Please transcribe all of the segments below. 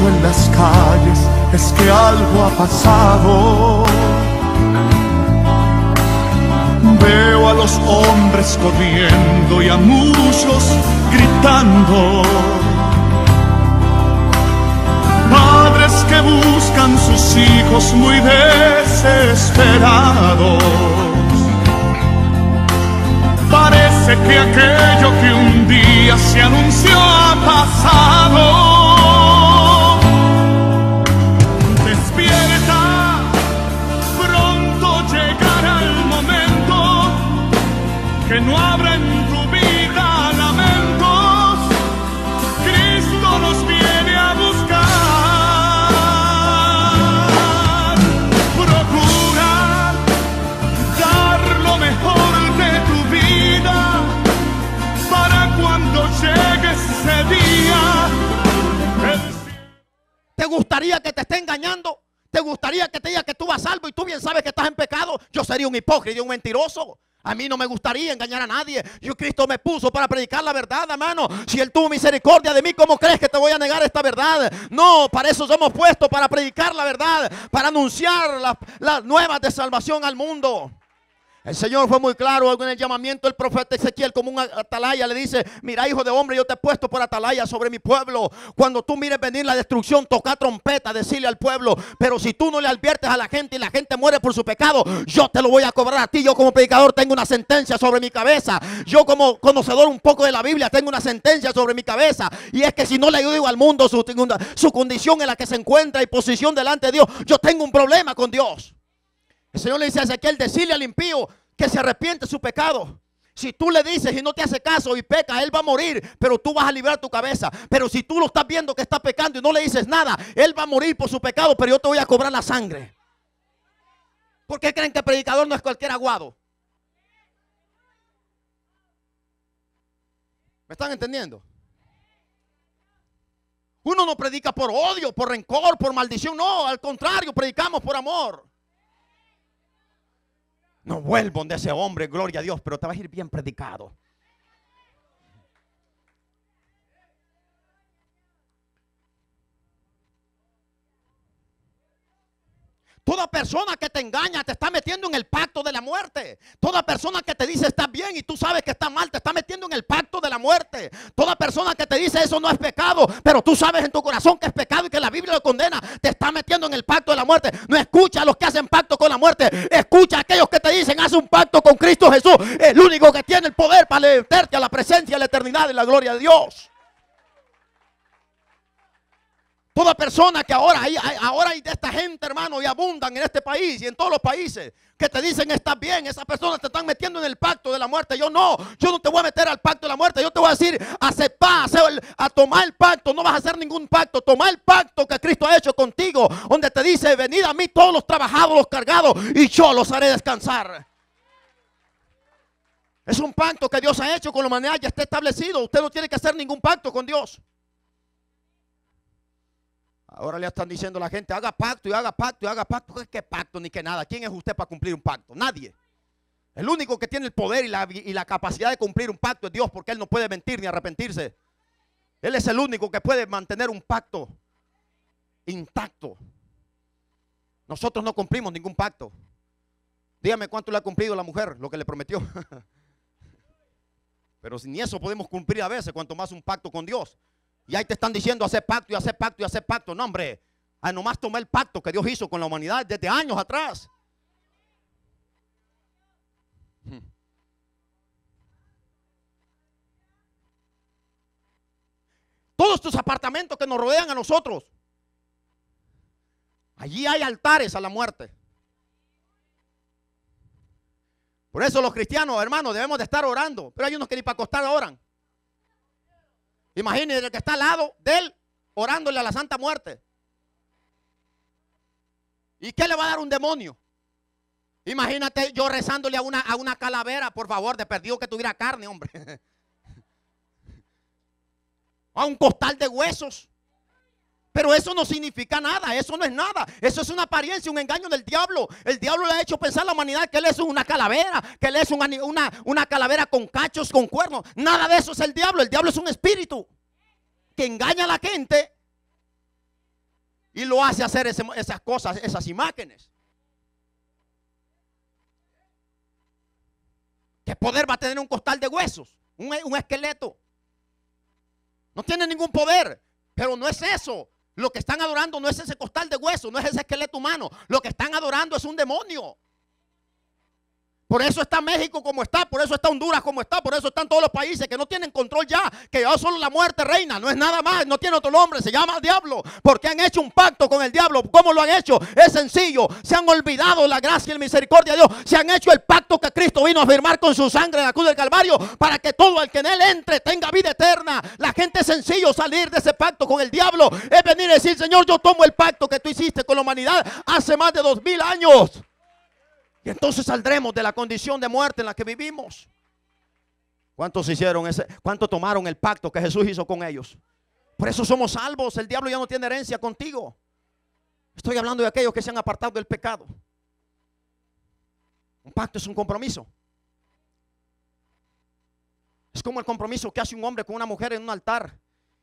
en las calles es que algo ha pasado. Veo a los hombres corriendo y a muchos gritando. Padres que buscan sus hijos muy desesperados. Parece que aquello que un día se anunció ha pasado. que no abren tu vida lamentos, Cristo nos viene a buscar. Procura dar lo mejor de tu vida para cuando llegue ese día. ¿Te gustaría que te esté engañando? ¿Te gustaría que te diga que tú vas salvo y tú bien sabes que estás en pecado? Yo sería un hipócrita y un mentiroso. A mí no me gustaría engañar a nadie. Yo Cristo me puso para predicar la verdad, hermano. Si Él tuvo misericordia de mí, ¿cómo crees que te voy a negar esta verdad? No, para eso somos puestos, para predicar la verdad, para anunciar las la nuevas de salvación al mundo. El Señor fue muy claro en el llamamiento del profeta Ezequiel como un atalaya. Le dice, mira hijo de hombre, yo te he puesto por atalaya sobre mi pueblo. Cuando tú mires venir la destrucción, toca trompeta, decirle al pueblo. Pero si tú no le adviertes a la gente y la gente muere por su pecado, yo te lo voy a cobrar a ti. Yo como predicador tengo una sentencia sobre mi cabeza. Yo como conocedor un poco de la Biblia tengo una sentencia sobre mi cabeza. Y es que si no le ayudo al mundo su condición en la que se encuentra y posición delante de Dios, yo tengo un problema con Dios. El Señor le dice a Ezequiel, decirle al impío que se arrepiente de su pecado. Si tú le dices y no te hace caso y peca, él va a morir, pero tú vas a librar tu cabeza. Pero si tú lo estás viendo que está pecando y no le dices nada, él va a morir por su pecado, pero yo te voy a cobrar la sangre. ¿Por qué creen que el predicador no es cualquier aguado? ¿Me están entendiendo? Uno no predica por odio, por rencor, por maldición. No, al contrario, predicamos por amor. No vuelvo de ese hombre, gloria a Dios, pero te vas a ir bien predicado. Toda persona que te engaña te está metiendo en el pacto de la muerte. Toda persona que te dice está bien y tú sabes que está mal, te está metiendo en el pacto. Toda persona que te dice eso no es pecado, pero tú sabes en tu corazón que es pecado y que la Biblia lo condena, te está metiendo en el pacto de la muerte. No escucha a los que hacen pacto con la muerte, escucha a aquellos que te dicen, haz un pacto con Cristo Jesús, el único que tiene el poder para levantarte a la presencia, de la eternidad y la gloria de Dios. Toda persona que ahora hay, ahora hay de esta gente, hermano, y abundan en este país y en todos los países, que te dicen está bien, esas personas te están metiendo en el pacto de la muerte. Yo no, yo no te voy a meter al pacto de la muerte. Yo te voy a decir, acepta, a tomar el pacto. No vas a hacer ningún pacto. Toma el pacto que Cristo ha hecho contigo, donde te dice, venid a mí todos los trabajados, los cargados, y yo los haré descansar. Es un pacto que Dios ha hecho con los humanidad, ya está establecido. Usted no tiene que hacer ningún pacto con Dios. Ahora le están diciendo a la gente, haga pacto y haga pacto y haga pacto. Pues, ¿Qué pacto ni qué nada? ¿Quién es usted para cumplir un pacto? Nadie. El único que tiene el poder y la, y la, capacidad de cumplir un pacto es Dios, porque Él no puede mentir ni arrepentirse. Él es el único que puede mantener un pacto intacto. Nosotros no cumplimos ningún pacto. Dígame cuánto le ha cumplido la mujer, lo que le prometió. Pero ni eso podemos cumplir a veces, cuanto más un pacto con Dios. Y ahí te están diciendo hacer pacto y hacer pacto y hacer pacto. No, hombre, a nomás tomar el pacto que Dios hizo con la humanidad desde años atrás. Hmm. Todos tus apartamentos que nos rodean a nosotros. Allí hay altares a la muerte. Por eso los cristianos, hermanos, debemos de estar orando. Pero hay unos que ni para acostar oran imagínese el que está al lado de él orándole a la Santa Muerte. ¿Y qué le va a dar un demonio? Imagínate yo rezándole a una, a una calavera, por favor, de perdido que tuviera carne, hombre. A un costal de huesos. Pero eso no significa nada, eso no es nada. Eso es una apariencia, un engaño del diablo. El diablo le ha hecho pensar a la humanidad que él es una calavera, que él es una, una, calavera con cachos, con cuernos. Nada de eso es el diablo. El diablo es un espíritu que engaña a la gente y lo hace hacer esas cosas, esas imágenes. ¿Qué poder va a tener un costal de huesos? un esqueleto. No tiene ningún poder, pero no es eso. Lo que están adorando no es ese costal de hueso, no es ese esqueleto humano. Lo que están adorando es un demonio. Por eso está México como está, por eso está Honduras como está, por eso están todos los países que no tienen control ya, que ya solo la muerte reina, no es nada más, no tiene otro nombre, se llama diablo, porque han hecho un pacto con el diablo. ¿Cómo lo han hecho? Es sencillo, se han olvidado la gracia y la misericordia de Dios, se han hecho el pacto que Cristo vino a firmar con su sangre en la cruz del Calvario para que todo el que en él entre tenga vida eterna. La gente es sencillo salir de ese pacto con el diablo, es venir a decir, Señor, yo tomo el pacto que tú hiciste con la humanidad hace más de dos mil años. Y entonces saldremos de la condición de muerte en la que vivimos. ¿Cuántos hicieron ese? ¿Cuántos tomaron el pacto que Jesús hizo con ellos? Por eso somos salvos. El diablo ya no tiene herencia contigo. Estoy hablando de aquellos que se han apartado del pecado. Un pacto es un compromiso. Es como el compromiso que hace un hombre con una mujer en un altar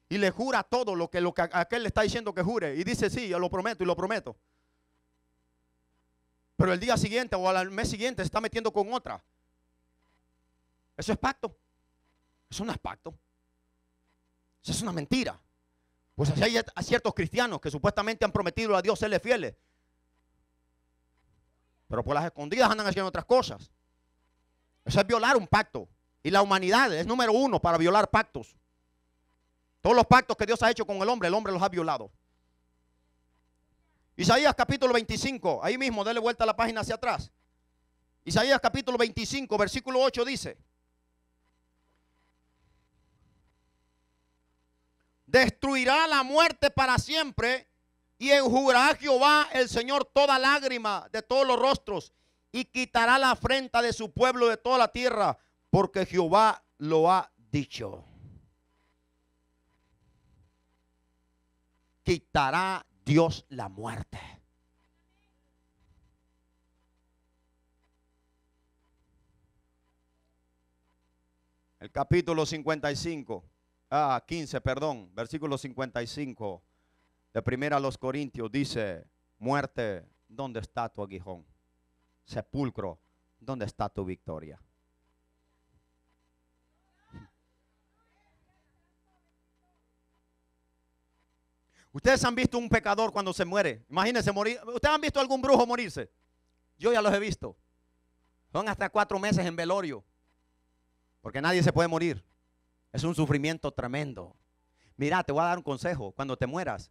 y le jura todo lo que, lo que aquel le está diciendo que jure. Y dice, sí, yo lo prometo y lo prometo. Pero el día siguiente o al mes siguiente se está metiendo con otra. Eso es pacto. Eso no es pacto. Eso es una mentira. Pues así hay ciertos cristianos que supuestamente han prometido a Dios serle fieles. Pero por las escondidas andan haciendo otras cosas. Eso es violar un pacto. Y la humanidad es número uno para violar pactos. Todos los pactos que Dios ha hecho con el hombre, el hombre los ha violado. Isaías capítulo 25, ahí mismo, dele vuelta a la página hacia atrás. Isaías capítulo 25, versículo 8 dice, destruirá la muerte para siempre y a Jehová el Señor toda lágrima de todos los rostros y quitará la afrenta de su pueblo de toda la tierra, porque Jehová lo ha dicho. Quitará Dios la muerte. El capítulo 55, ah, 15, perdón, versículo 55 de primera a los Corintios dice, muerte, ¿dónde está tu aguijón? Sepulcro, ¿dónde está tu victoria? Ustedes han visto un pecador cuando se muere. Imagínense morir. Ustedes han visto algún brujo morirse. Yo ya los he visto. Son hasta cuatro meses en velorio. Porque nadie se puede morir. Es un sufrimiento tremendo. Mira, te voy a dar un consejo. Cuando te mueras,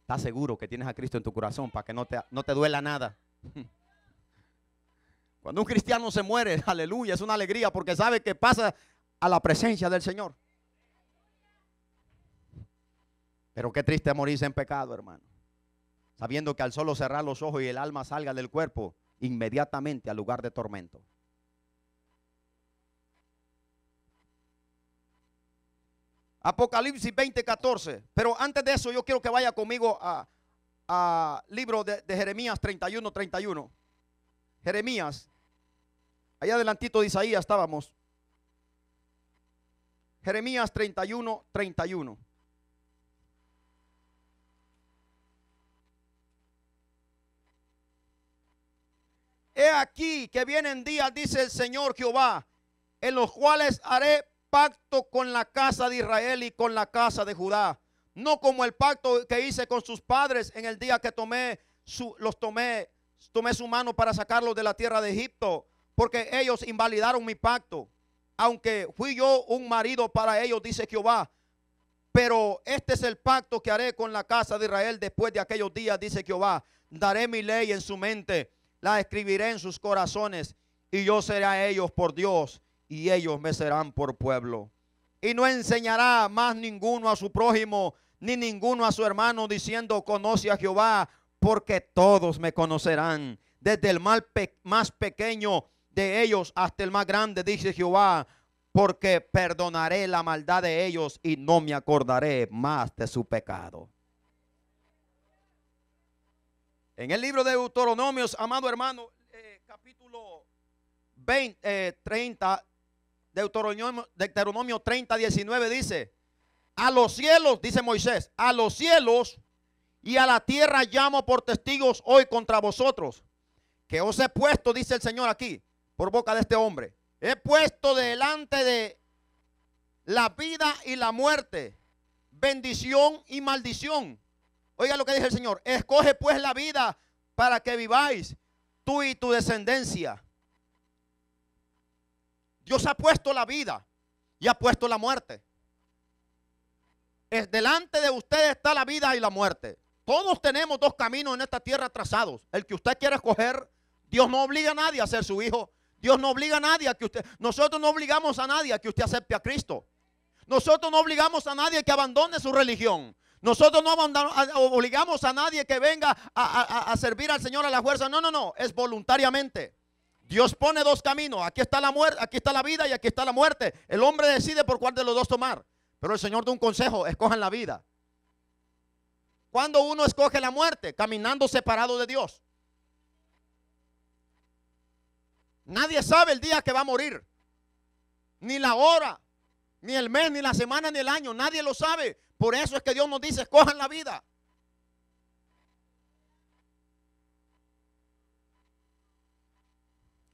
estás seguro que tienes a Cristo en tu corazón para que no te, no te duela nada. Cuando un cristiano se muere, aleluya, es una alegría porque sabe que pasa a la presencia del Señor. Pero qué triste morirse en pecado, hermano. Sabiendo que al solo cerrar los ojos y el alma salga del cuerpo, inmediatamente al lugar de tormento. Apocalipsis 20:14. Pero antes de eso, yo quiero que vaya conmigo a, libro de, Jeremías 31.31 31. Jeremías, allá adelantito de Isaías estábamos. Jeremías 31.31 31. He aquí que vienen días, dice el Señor Jehová, en los cuales haré pacto con la casa de Israel y con la casa de Judá. No como el pacto que hice con sus padres en el día que tomé su, los tomé, tomé su mano para sacarlos de la tierra de Egipto, porque ellos invalidaron mi pacto. Aunque fui yo un marido para ellos, dice Jehová. Pero este es el pacto que haré con la casa de Israel después de aquellos días, dice Jehová. Daré mi ley en su mente la escribiré en sus corazones y yo seré a ellos por Dios y ellos me serán por pueblo. Y no enseñará más ninguno a su prójimo ni ninguno a su hermano diciendo conoce a Jehová, porque todos me conocerán, desde el más pequeño de ellos hasta el más grande, dice Jehová, porque perdonaré la maldad de ellos y no me acordaré más de su pecado. En el libro de Deuteronomios, amado hermano, eh, capítulo 20, 30, eh, Deuteronomio, Deuteronomio 30, 19 dice, a los cielos, dice Moisés, a los cielos y a la tierra llamo por testigos hoy contra vosotros, que os he puesto, dice el Señor aquí, por boca de este hombre, he puesto delante de la vida y la muerte, bendición y maldición. Oiga lo que dice el Señor. Escoge pues la vida para que viváis tú y tu descendencia. Dios ha puesto la vida y ha puesto la muerte. delante de ustedes está la vida y la muerte. Todos tenemos dos caminos en esta tierra trazados. El que usted quiera escoger, Dios no obliga a nadie a ser su hijo. Dios no obliga a nadie a que usted, nosotros no obligamos a nadie a que usted acepte a Cristo. Nosotros no obligamos a nadie que abandone su religión. Nosotros no obligamos a nadie que venga a, servir al Señor a la fuerza. No, no, no. Es voluntariamente. Dios pone dos caminos. Aquí está la muerte, aquí está la vida y aquí está la muerte. El hombre decide por cuál de los dos tomar. Pero el Señor da un consejo. Escojan la vida. Cuando uno escoge la muerte, caminando separado de Dios. Nadie sabe el día que va a morir, ni la hora, ni el mes, ni la semana, ni el año. Nadie lo sabe. Por eso es que Dios nos dice, escojan la vida.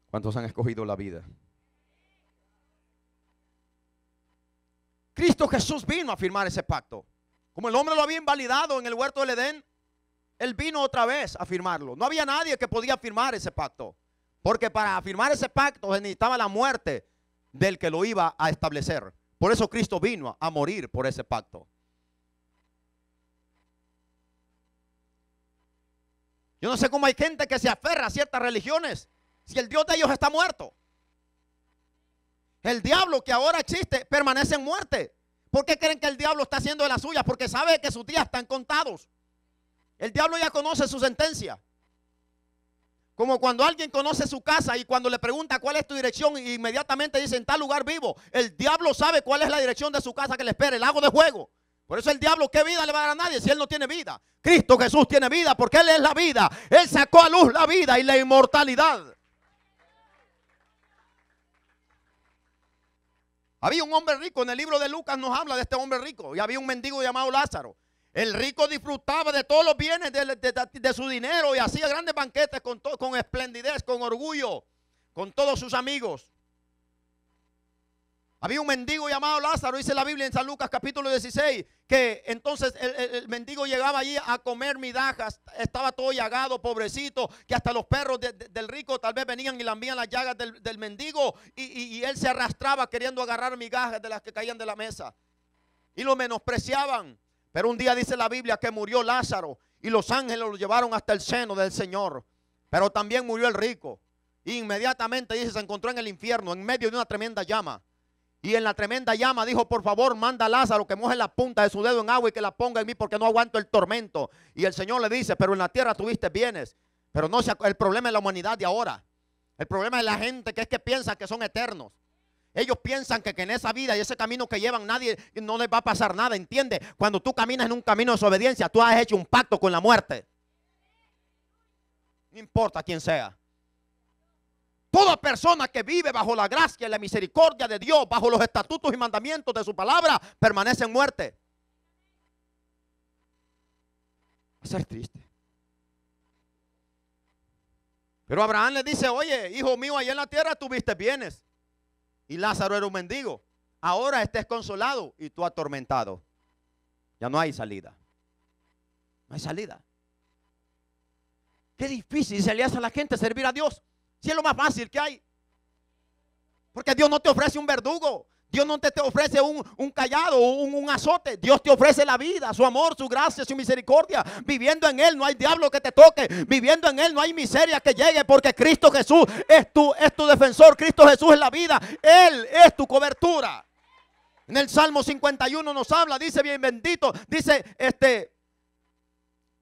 ¿Cuántos han escogido la vida? Cristo Jesús vino a firmar ese pacto. Como el hombre lo había invalidado en el huerto del Edén, él vino otra vez a firmarlo. No había nadie que podía firmar ese pacto. Porque para firmar ese pacto necesitaba la muerte del que lo iba a establecer. Por eso Cristo vino a morir por ese pacto. Yo no sé cómo hay gente que se aferra a ciertas religiones si el Dios de ellos está muerto. El diablo que ahora existe permanece en muerte. ¿Por qué creen que el diablo está haciendo de las suyas? Porque sabe que sus días están contados. El diablo ya conoce su sentencia. Como cuando alguien conoce su casa y cuando le pregunta cuál es tu dirección, inmediatamente dice en tal lugar vivo. El diablo sabe cuál es la dirección de su casa que le espera, el lago de juego. Por eso el diablo, ¿qué vida le va a dar a nadie si él no tiene vida? Cristo Jesús tiene vida porque Él es la vida. Él sacó a luz la vida y la inmortalidad. Había un hombre rico, en el libro de Lucas nos habla de este hombre rico, y había un mendigo llamado Lázaro. El rico disfrutaba de todos los bienes de, su dinero y hacía grandes banquetes con, todo, con esplendidez, con orgullo, con todos sus amigos. Había un mendigo llamado Lázaro, dice la Biblia en San Lucas capítulo 16, que entonces el, mendigo llegaba allí a comer migajas, estaba todo llagado, pobrecito, que hasta los perros del rico tal vez venían y lambían las llagas del, mendigo y, y él se arrastraba queriendo agarrar migajas de las que caían de la mesa. Y lo menospreciaban. Pero un día dice la Biblia que murió Lázaro y los ángeles lo llevaron hasta el seno del Señor. Pero también murió el rico. Y inmediatamente dice, se encontró en el infierno, en medio de una tremenda llama. Y en la tremenda llama dijo, por favor, manda a Lázaro que moje la punta de su dedo en agua y que la ponga en mí porque no aguanto el tormento. Y el Señor le dice, pero en la tierra tuviste bienes. Pero no el problema es la humanidad de ahora. El problema es la gente que es que piensa que son eternos. Ellos piensan que, en esa vida y ese camino que llevan nadie no les va a pasar nada, ¿entiende? Cuando tú caminas en un camino de obediencia tú has hecho un pacto con la muerte. No importa quién sea. Toda persona que vive bajo la gracia y la misericordia de Dios, bajo los estatutos y mandamientos de su palabra, permanece en muerte. Va a ser triste. Pero Abraham le dice, oye, hijo mío, allá en la tierra tuviste bienes. Y Lázaro era un mendigo. Ahora estés consolado y tú atormentado. Ya no hay salida. No hay salida. Qué difícil se le hace a la gente servir a Dios. Si es lo más fácil que hay. Porque Dios no te ofrece un verdugo. Dios no te, te ofrece un, callado, un, un, azote. Dios te ofrece la vida, su amor, su gracia, su misericordia. Viviendo en Él no hay diablo que te toque. Viviendo en Él no hay miseria que llegue. Porque Cristo Jesús es tu, es tu defensor. Cristo Jesús es la vida. Él es tu cobertura. En el Salmo 51 nos habla, dice bien bendito. Dice este.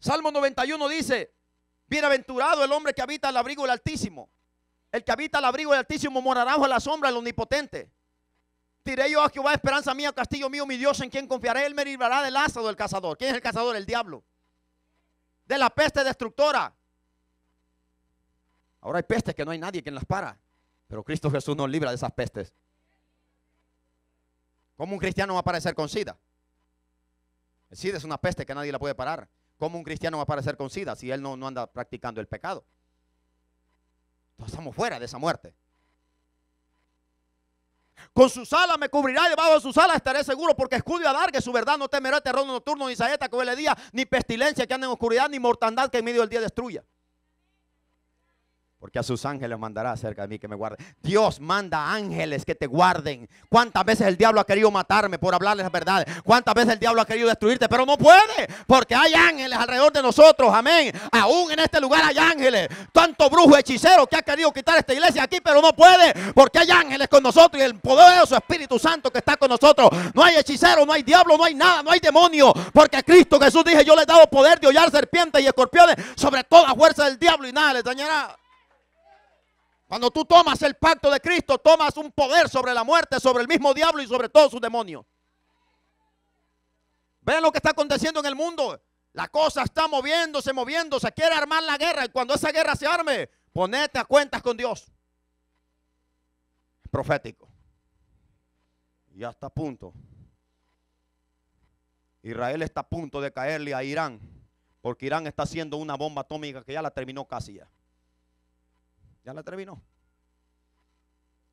Salmo 91 dice: Bienaventurado el hombre que habita al abrigo del Altísimo. El que habita al abrigo del Altísimo morará bajo la sombra del Omnipotente. Diré yo a Jehová, esperanza mía, castillo mío, mi Dios, en quien confiaré. Él me librará del lazo del cazador. ¿Quién es el cazador? El diablo. De la peste destructora. Ahora hay pestes que no hay nadie quien las para. Pero Cristo Jesús nos libra de esas pestes. ¿Cómo un cristiano va a aparecer con SIDA? El SIDA es una peste que nadie la puede parar. ¿Cómo un cristiano va a aparecer con SIDA si él no, no anda practicando el pecado? Entonces estamos fuera de esa muerte. Con su sala me cubrirá y debajo de su sala estaré seguro, porque escudo que su verdad. No temerá terror nocturno, ni saeta que huele día, ni pestilencia que anda en oscuridad, ni mortandad que en medio del día destruya. Porque a sus ángeles mandará cerca de mí que me guarde Dios manda ángeles que te guarden. ¿Cuántas veces el diablo ha querido matarme por hablarles la verdad? ¿Cuántas veces el diablo ha querido destruirte? Pero no puede, porque hay ángeles alrededor de nosotros. Amén. Aún en este lugar hay ángeles. Tanto brujo hechicero que ha querido quitar esta iglesia aquí, pero no puede, porque hay ángeles con nosotros y el poder de su Espíritu Santo que está con nosotros. No hay hechicero, no hay diablo, no hay nada, no hay demonio. Porque Cristo Jesús dije, yo le he dado poder de hollar serpientes y escorpiones sobre toda fuerza del diablo y nada le dañará. Cuando tú tomas el pacto de Cristo, tomas un poder sobre la muerte, sobre el mismo diablo y sobre todos sus demonios. Vean lo que está aconteciendo en el mundo. La cosa está moviéndose, moviéndose. Quiere armar la guerra. Y cuando esa guerra se arme, ponete a cuentas con Dios. Profético. Y hasta a punto. Israel está a punto de caerle a Irán. Porque Irán está haciendo una bomba atómica que ya la terminó casi ya. Ya la terminó.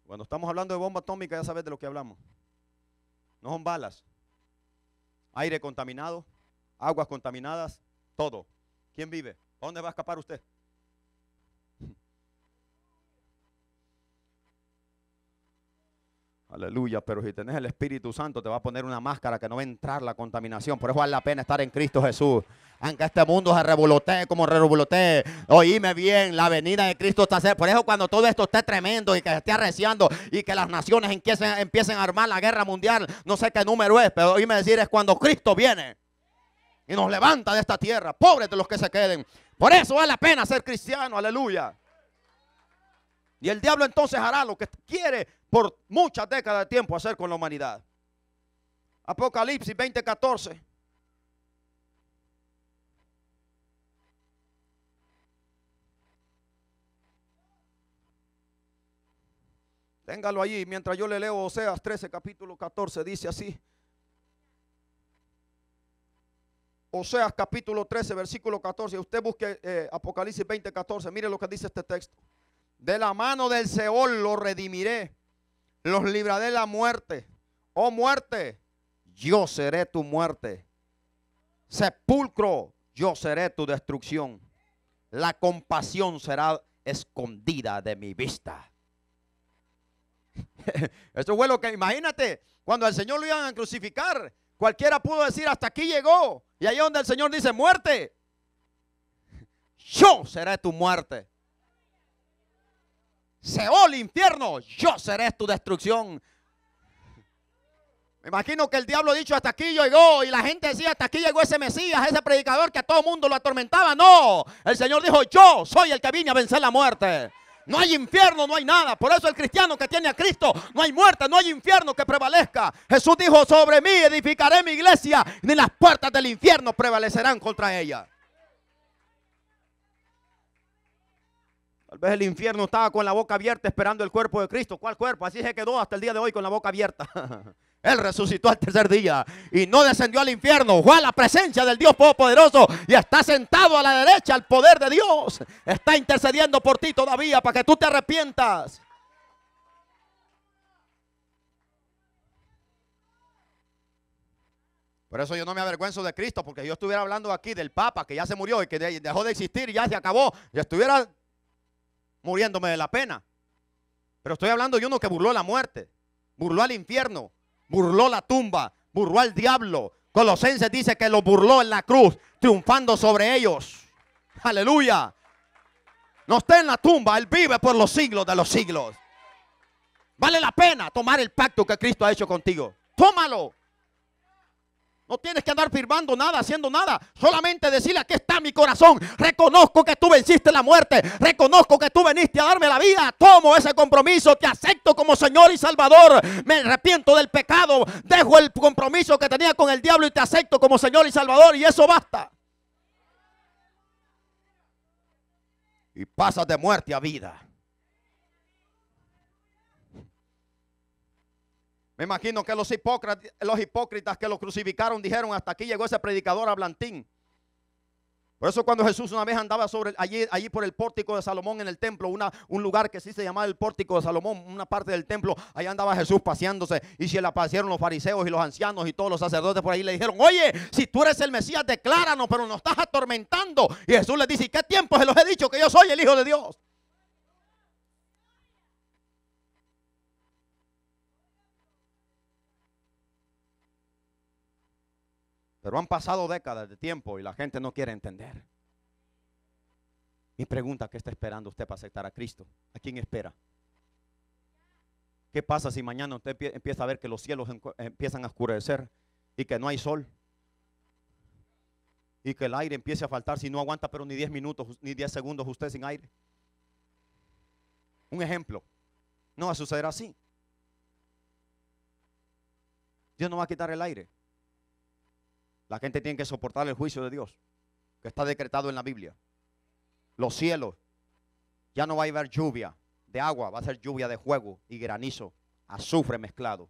Cuando estamos hablando de bomba atómica, ya sabes de lo que hablamos. No son balas. Aire contaminado, aguas contaminadas, todo. ¿Quién vive? ¿A dónde va a escapar usted? Aleluya, pero si tenés el Espíritu Santo te va a poner una máscara que no va a entrar la contaminación. Por eso vale la pena estar en Cristo Jesús aunque este mundo se revolotee como revolotee Oíme bien, la venida de Cristo está cerca. Por eso cuando todo esto esté tremendo y que se esté arreciando y que las naciones empiecen, empiecen a armar la guerra mundial, no sé qué número es, pero oíme decir es cuando Cristo viene y nos levanta de esta tierra. Pobres de los que se queden. Por eso vale la pena ser cristiano, aleluya. Y el diablo entonces hará lo que quiere por muchas décadas de tiempo hacer con la humanidad. Apocalipsis 20:14. Téngalo allí mientras yo le leo Oseas 13, capítulo 14. Dice así. Oseas capítulo 13, versículo 14. Usted busque eh, Apocalipsis 20, 14. Mire lo que dice este texto. De la mano del Seol lo redimiré. Los libraré de la muerte. Oh muerte, yo seré tu muerte. Sepulcro, yo seré tu destrucción. La compasión será escondida de mi vista. Eso fue lo que, imagínate, cuando al Señor lo iban a crucificar, cualquiera pudo decir, hasta aquí llegó. Y ahí donde el Señor dice, muerte, yo seré tu muerte. el infierno, yo seré tu destrucción. Me imagino que el diablo ha dicho hasta aquí llegó y la gente decía hasta aquí llegó ese Mesías, ese predicador que a todo mundo lo atormentaba. No, el Señor dijo yo soy el que vine a vencer la muerte. No hay infierno, no hay nada. Por eso el cristiano que tiene a Cristo, no hay muerte, no hay infierno que prevalezca. Jesús dijo, sobre mí edificaré mi iglesia, ni las puertas del infierno prevalecerán contra ella. Tal vez el infierno estaba con la boca abierta esperando el cuerpo de Cristo. ¿Cuál cuerpo? Así se quedó hasta el día de hoy con la boca abierta. Él resucitó al tercer día y no descendió al infierno. Fue a la presencia del Dios Poderoso y está sentado a la derecha al poder de Dios. Está intercediendo por ti todavía para que tú te arrepientas. Por eso yo no me avergüenzo de Cristo, porque yo estuviera hablando aquí del Papa que ya se murió y que dejó de existir y ya se acabó. Y estuviera muriéndome de la pena. Pero estoy hablando de uno que burló la muerte, burló al infierno, burló la tumba, burló al diablo. Colosenses dice que lo burló en la cruz, triunfando sobre ellos. Aleluya. No está en la tumba, Él vive por los siglos de los siglos. Vale la pena tomar el pacto que Cristo ha hecho contigo. Tómalo. No tienes que andar firmando nada, haciendo nada. Solamente decirle aquí está mi corazón. Reconozco que tú venciste la muerte. Reconozco que tú veniste a darme la vida. Tomo ese compromiso. Te acepto como Señor y Salvador. Me arrepiento del pecado. Dejo el compromiso que tenía con el diablo y te acepto como Señor y Salvador. Y eso basta. Y pasas de muerte a vida. Me imagino que los hipócritas, que lo crucificaron dijeron, hasta aquí llegó ese predicador a Por eso cuando Jesús una vez andaba sobre allí, allí por el pórtico de Salomón en el templo, un lugar que sí se llamaba el pórtico de Salomón, una parte del templo, ahí andaba Jesús paseándose y se la aparecieron los fariseos y los ancianos y todos los sacerdotes por ahí le dijeron, oye, si tú eres el Mesías, decláranos, pero nos estás atormentando. Y Jesús le dice, qué tiempo se los he dicho que yo soy el Hijo de Dios? Pero han pasado décadas de tiempo y la gente no quiere entender. y pregunta, ¿qué está esperando usted para aceptar a Cristo? ¿A quién espera? ¿Qué pasa si mañana usted empieza a ver que los cielos empiezan a oscurecer y que no hay sol? Y que el aire empiece a faltar si no aguanta pero ni 10 minutos, ni 10 segundos usted sin aire. Un ejemplo. No va a suceder así. Dios no va a quitar el aire. La gente tiene que soportar el juicio de Dios, que está decretado en la Biblia. Los cielos, ya no va a haber lluvia de agua, va a ser lluvia de fuego y granizo, azufre mezclado.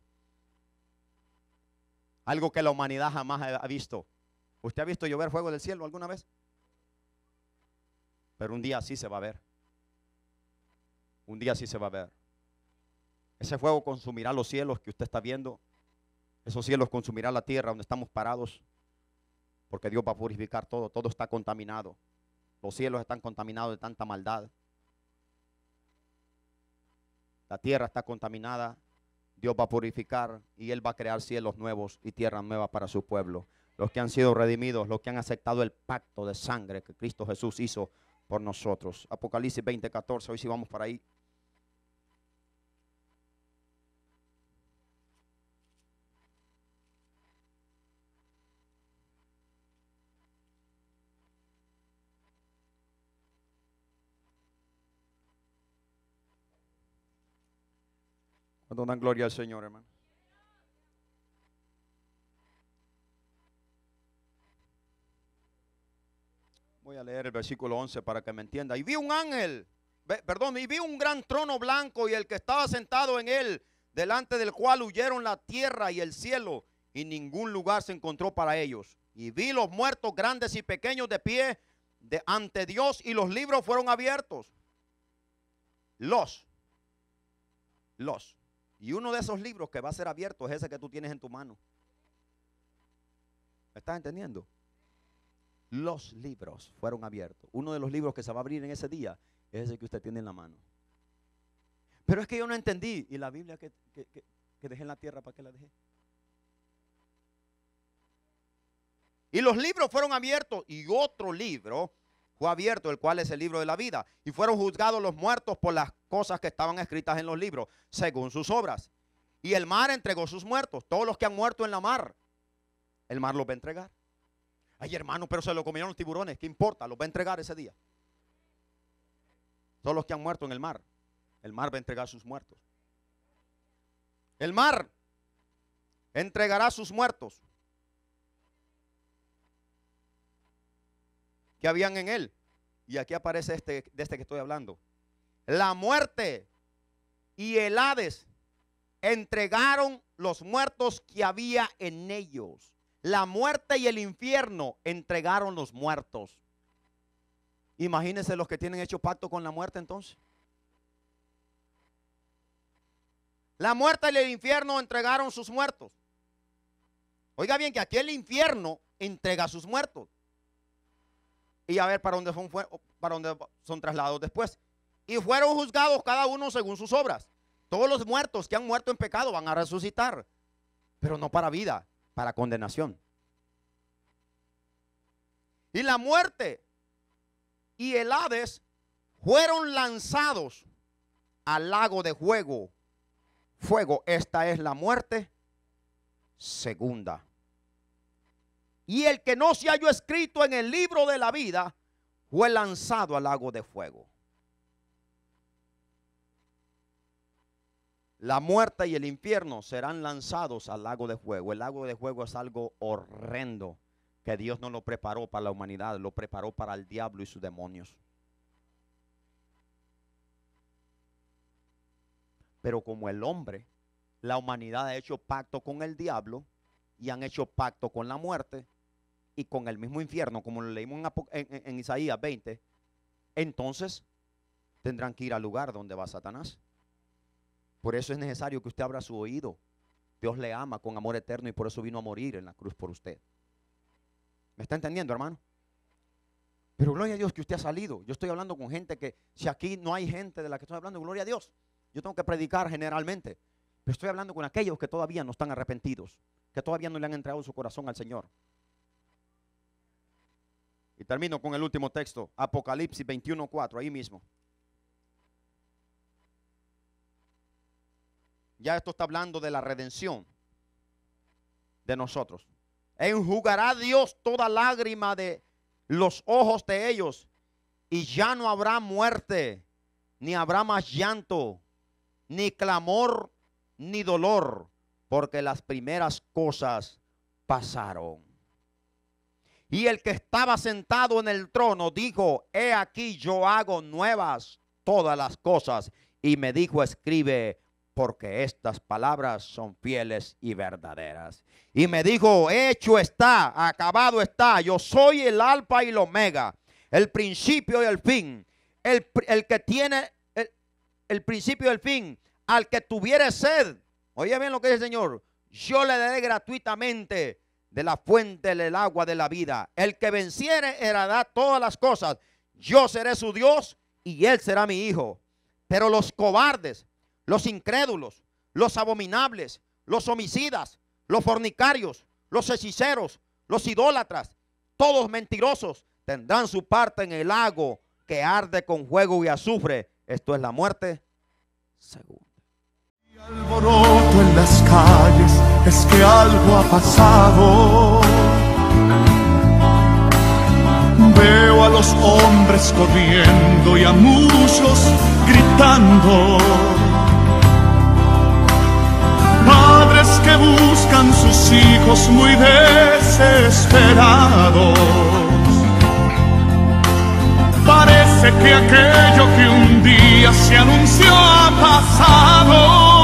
Algo que la humanidad jamás ha visto. ¿Usted ha visto llover fuego del cielo alguna vez? Pero un día sí se va a ver. Un día sí se va a ver. Ese fuego consumirá los cielos que usted está viendo. Esos cielos consumirán la tierra donde estamos parados porque Dios va a purificar todo, todo está contaminado. Los cielos están contaminados de tanta maldad. La tierra está contaminada, Dios va a purificar y Él va a crear cielos nuevos y tierra nueva para su pueblo. Los que han sido redimidos, los que han aceptado el pacto de sangre que Cristo Jesús hizo por nosotros. Apocalipsis 20, 14, hoy sí vamos para ahí. Dónde dan gloria al Señor, hermano? Voy a leer el versículo 11 para que me entienda. Y vi un ángel, perdón, y vi un gran trono blanco y el que estaba sentado en él, delante del cual huyeron la tierra y el cielo, y ningún lugar se encontró para ellos. Y vi los muertos grandes y pequeños de pie de ante Dios y los libros fueron abiertos. Los, los y uno de esos libros que va a ser abierto es ese que tú tienes en tu mano. estás entendiendo? Los libros fueron abiertos. Uno de los libros que se va a abrir en ese día es ese que usted tiene en la mano. Pero es que yo no entendí. ¿Y la Biblia que, dejé en la tierra, para que la dejé? Y los libros fueron abiertos y otro libro fue abierto, el cual es el libro de la vida, y fueron juzgados los muertos por las cosas que estaban escritas en los libros, según sus obras. Y el mar entregó sus muertos, todos los que han muerto en la mar, el mar los va a entregar. Ay, hermano, pero se lo comieron los tiburones, ¿qué importa? Los va a entregar ese día. Todos los que han muerto en el mar, el mar va a entregar sus muertos. El mar entregará sus muertos. habían en él. Y aquí aparece este, de este que estoy hablando. La muerte y el Hades entregaron los muertos que había en ellos. La muerte y el infierno entregaron los muertos. Imagínense los que tienen hecho pacto con la muerte entonces. La muerte y el infierno entregaron sus muertos. Oiga bien que aquí el infierno entrega sus muertos y a ver para dónde son, trasladados después. Y fueron juzgados cada uno según sus obras. Todos los muertos que han muerto en pecado van a resucitar, pero no para vida, para condenación. Y la muerte y el Hades fueron lanzados al lago de fuego. Fuego, esta es la muerte segunda y el que no se haya escrito en el libro de la vida fue lanzado al lago de fuego. La muerte y el infierno serán lanzados al lago de fuego. El lago de fuego es algo horrendo que Dios no lo preparó para la humanidad, lo preparó para el diablo y sus demonios. Pero como el hombre, la humanidad ha hecho pacto con el diablo y han hecho pacto con la muerte, y con el mismo infierno, como lo leímos en, Isaías 20, entonces tendrán que ir al lugar donde va Satanás. Por eso es necesario que usted abra su oído. Dios le ama con amor eterno y por eso vino a morir en la cruz por usted. ¿Me está entendiendo, hermano? Pero gloria a Dios que usted ha salido. Yo estoy hablando con gente que, si aquí no hay gente de la que estoy hablando, gloria a Dios. Yo tengo que predicar generalmente. Pero estoy hablando con aquellos que todavía no están arrepentidos, que todavía no le han entregado su corazón al Señor. Y termino con el último texto, Apocalipsis 21.4, ahí mismo. Ya esto está hablando de la redención de nosotros. Enjugará Dios toda lágrima de los ojos de ellos y ya no habrá muerte, ni habrá más llanto, ni clamor, ni dolor, porque las primeras cosas pasaron. Y el que estaba sentado en el trono dijo, he aquí yo hago nuevas todas las cosas. Y me dijo, escribe, porque estas palabras son fieles y verdaderas. Y me dijo, hecho está, acabado está, yo soy el alfa y el omega, el principio y el fin, el, que tiene el, principio y el fin, al que tuviere sed, oye bien lo que dice el Señor, yo le daré gratuitamente de la fuente del agua de la vida. El que venciere heredará todas las cosas. Yo seré su Dios y él será mi hijo. Pero los cobardes, los incrédulos, los abominables, los homicidas, los fornicarios, los hechiceros, los idólatras, todos mentirosos, tendrán su parte en el lago que arde con fuego y azufre. Esto es la muerte segunda. Y en las calles es que algo ha pasado. Veo a los hombres corriendo y a muchos gritando. Padres que buscan sus hijos muy desesperados. Parece que aquello que un día se anunció ha pasado.